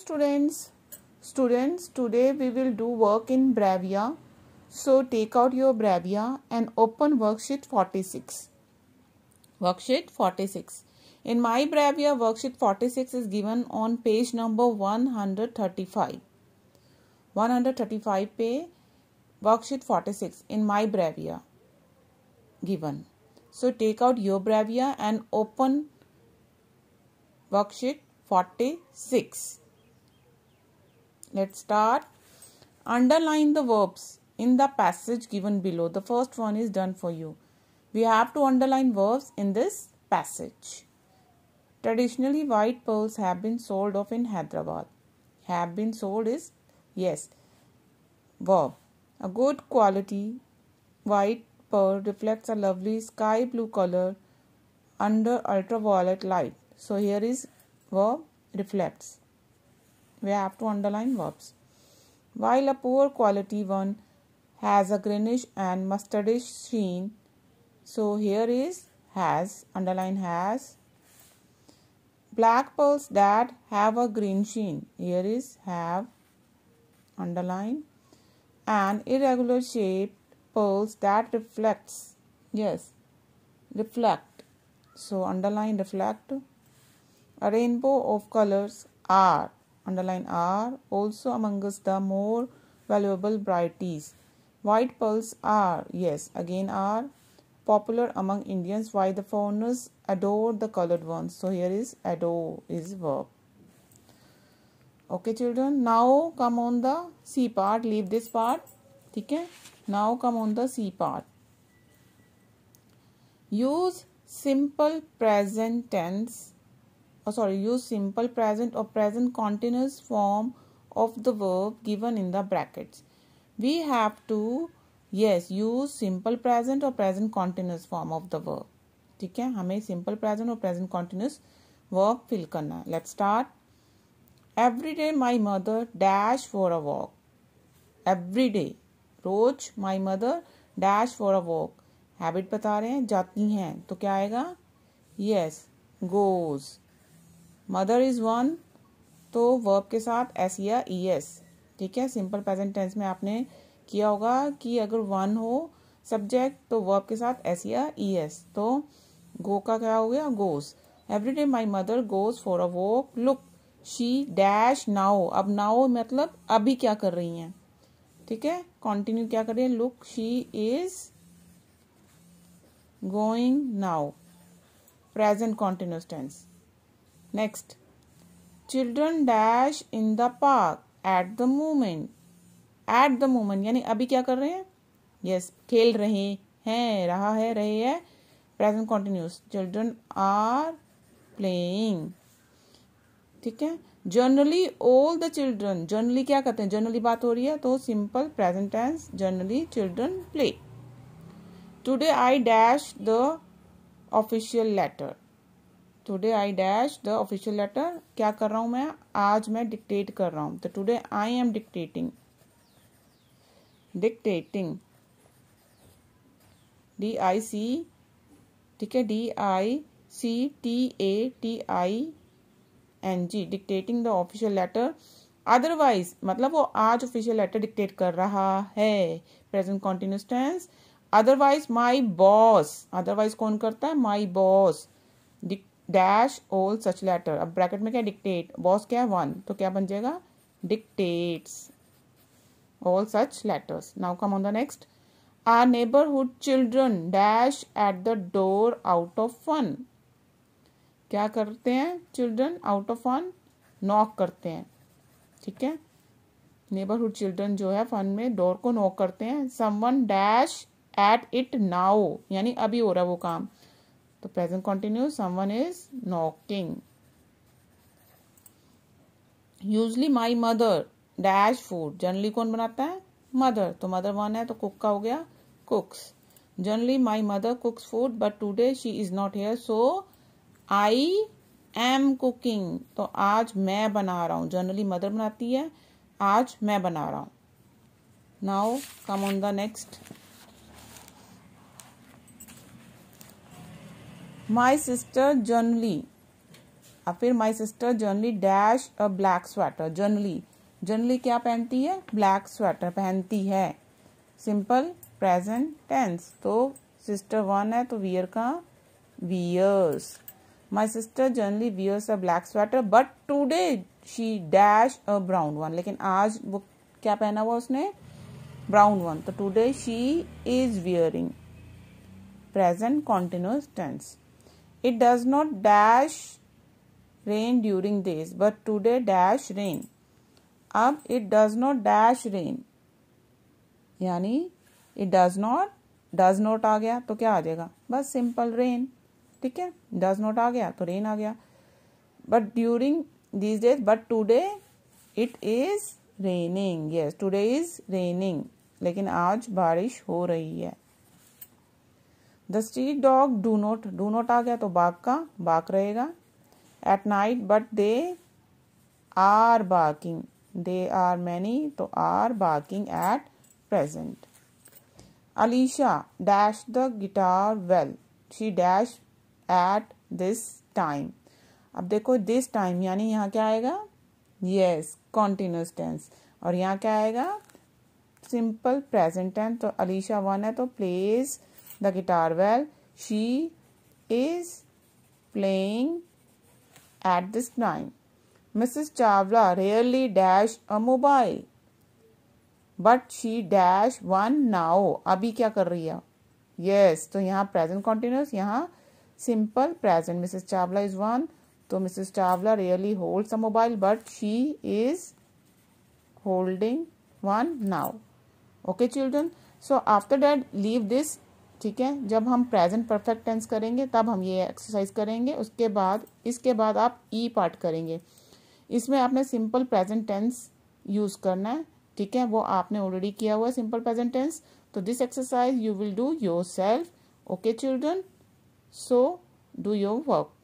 students students today we will do work in bravia so take out your bravia and open worksheet 46 worksheet 46 in my bravia worksheet 46 is given on page number 135 135 page worksheet 46 in my bravia given so take out your bravia and open worksheet 46 Let's start. Underline the verbs in the passage given below. The first one is done for you. We have to underline verbs in this passage. Traditionally, white pearls have been sold off in Hyderabad. Have been sold is yes. Verb. A good quality white pearl reflects a lovely sky blue color under ultraviolet light. So here is verb reflects. We have to underline verbs. While a poor quality one has a greenish and mustardish sheen, so here is has, underline has. Black pearls that have a green sheen, here is have, underline. And irregular shaped pearls that reflects, yes, reflect. So underline reflect. A rainbow of colors are underline are also among us the more valuable varieties. White pearls are, yes, again are popular among Indians why the foreigners adore the colored ones. So here is adore is verb. Okay children, now come on the C part, leave this part. Okay? Now come on the C part. Use simple present tense or sorry use simple present or present continuous form of the verb given in the brackets we have to yes use simple present or present continuous form of the verb ठीक है हमें simple present और present continuous verb fill करना है let's start every day my mother dash for a walk every day रोज my mother dash for a walk habit बता रहे हैं जाती हैं तो क्या आएगा yes goes mother is one तो वर्ब के साथ एस या ई e एस ठीक है सिंपल प्रेजेंट टेंस में आपने किया होगा कि अगर वन हो सब्जेक्ट तो वर्ब के साथ एस या ई e एस तो गो का क्या हो गया goes every day my mother goes for a walk look she dash now अब नाओ मतलब अभी क्या कर रही हैं ठीक है कॉन्टिन्यू क्या कर रही है look she is going now present continuous tense Next, children dash in the park at the moment at the moment यानी अभी क्या कर रहे हैं यस yes, खेल रहे हैं रहा है रहे है present continuous children are playing ठीक है generally all the children generally क्या कहते हैं जनरली बात हो रही है तो simple present tense generally children play today I dash the official letter today I dash the official letter क्या कर रहा हूँ मैं आज मैं डिक्टेट कर रहा हूँ तो today I am dictating dictating D I C ठीक है D I C T A T I N G dictating the official letter otherwise मतलब वो आज ऑफिशियल लेटर डिक्टेट कर रहा है present continuous tense otherwise my boss otherwise कौन करता है my boss dick dash all such letter अब ब्रैकेट में क्या डिक्टेट बॉस क्या है वन तो क्या बन जाएगा dictates all such letters now come on the next are neighbourhood children dash at the door out of fun क्या करते हैं children out of fun knock करते हैं ठीक है नेबरहुड चिल्ड्रन जो है फन में डोर को नॉक करते हैं someone dash at it now यानी अभी हो रहा है वो काम तो present continuous someone is knocking usually my mother dash food generally कौन बनाता है मदर तो मदर वन है तो कुक का हो गया cooks generally my mother cooks food but today she is not here so I am cooking तो आज मैं बना रहा हूं जनरली मदर बनाती है आज मैं बना रहा हूं now come on the next my sister generally और फिर my sister generally dash a black sweater generally generally क्या पहनती है ब्लैक स्वेटर पहनती है सिंपल प्रेजेंट टेंस तो सिस्टर वन है तो वियर का wears my sister generally wears a black sweater but today she dash a brown one लेकिन आज वो क्या पहना हुआ उसने ब्राउन वन तो today she is wearing present continuous tense it does not dash rain during days but today dash rain ab it does not dash rain yani it does not does not aa gaya to kya aa jayega bas simple rain theek hai does not aa gaya to rain aa gaya but during these days but today it is raining yes today is raining lekin aaj barish ho rahi hai the street dog do not do not आ गया तो bark का bark रहेगा at night but they are barking they are many तो are barking at present Alisha dash the guitar well she dash at this time अब देखो this time यानी यहाँ क्या आएगा यस कॉन्टिन्यूस टेंस और यहाँ क्या आएगा सिंपल प्रेजेंट टेंस तो अलीशा वन है तो plays the guitar well she is playing at this time mrs chavla rarely dash a mobile but she dash one now abhi kya kar rahi hai yes to yahan present continuous yahan simple present mrs chavla is one to mrs chavla rarely holds a mobile but she is holding one now okay children so after that leave this ठीक है जब हम present perfect tense करेंगे तब हम ये exercise करेंगे उसके बाद इसके बाद आप ई e पार्ट करेंगे इसमें आपने सिंपल प्रेजेंट टेंस यूज़ करना है ठीक है वो आपने ऑलरेडी किया हुआ है सिंपल प्रेजेंट टेंस तो this exercise you will do yourself okay children so do your work